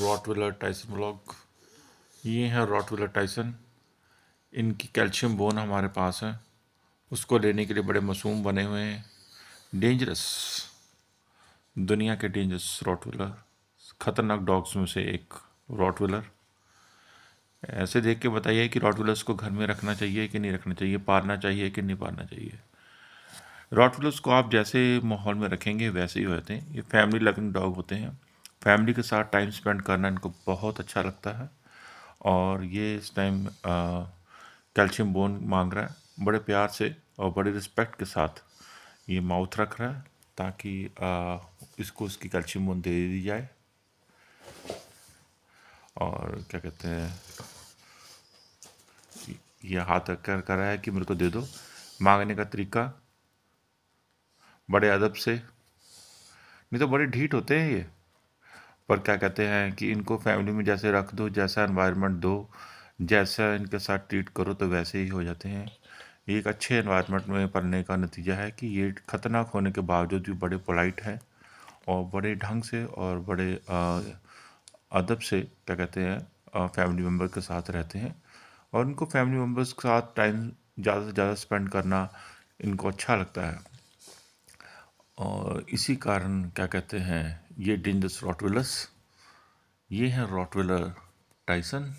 Rottweiler Tyson block ये है rottweiler Tyson इनकी कैल्शियम बोन हमारे पास है उसको लेने के लिए बड़े मासूम बने हुए हैं डेंजरस दुनिया के डेंजरस रॉटविलर ख़तरनाक डॉग्स में से एक रॉटविलर ऐसे देख के बताइए कि रॉटविलर्स को घर में रखना चाहिए कि नहीं रखना चाहिए पालना चाहिए कि नहीं पालना चाहिए रॉटविलर्स को आप जैसे माहौल में रखेंगे वैसे ही होते हैं ये फैमिली लविंग डॉग होते हैं फैमिली के साथ टाइम स्पेंड करना इनको बहुत अच्छा लगता है और ये इस टाइम कैल्शियम बोन मांग रहा है बड़े प्यार से और बड़े रिस्पेक्ट के साथ ये माउथ रख रहा है ताकि आ, इसको उसकी कैल्शियम बोन दे दी जाए और क्या कहते हैं ये हाथ रख कर कर रहा है कि मेरे को दे दो मांगने का तरीका बड़े अदब से नहीं तो बड़े ढीठ होते हैं ये पर क्या कहते हैं कि इनको फैमिली में जैसे रख दो जैसा इन्वायरमेंट दो जैसा इनके साथ ट्रीट करो तो वैसे ही हो जाते हैं ये एक अच्छे इन्वायरमेंट में पढ़ने का नतीजा है कि ये ख़तरनाक होने के बावजूद भी बड़े पोलाइट हैं और बड़े ढंग से और बड़े अदब से क्या कहते हैं फैमिली मेम्बर के साथ रहते हैं और इनको फैमिली मेम्बर्स के साथ टाइम ज़्यादा से ज़्यादा स्पेंड करना इनको अच्छा लगता है और इसी कारण क्या कहते हैं ये डेंजस रॉटवेलर्स ये हैं रॉटवेलर टाइसन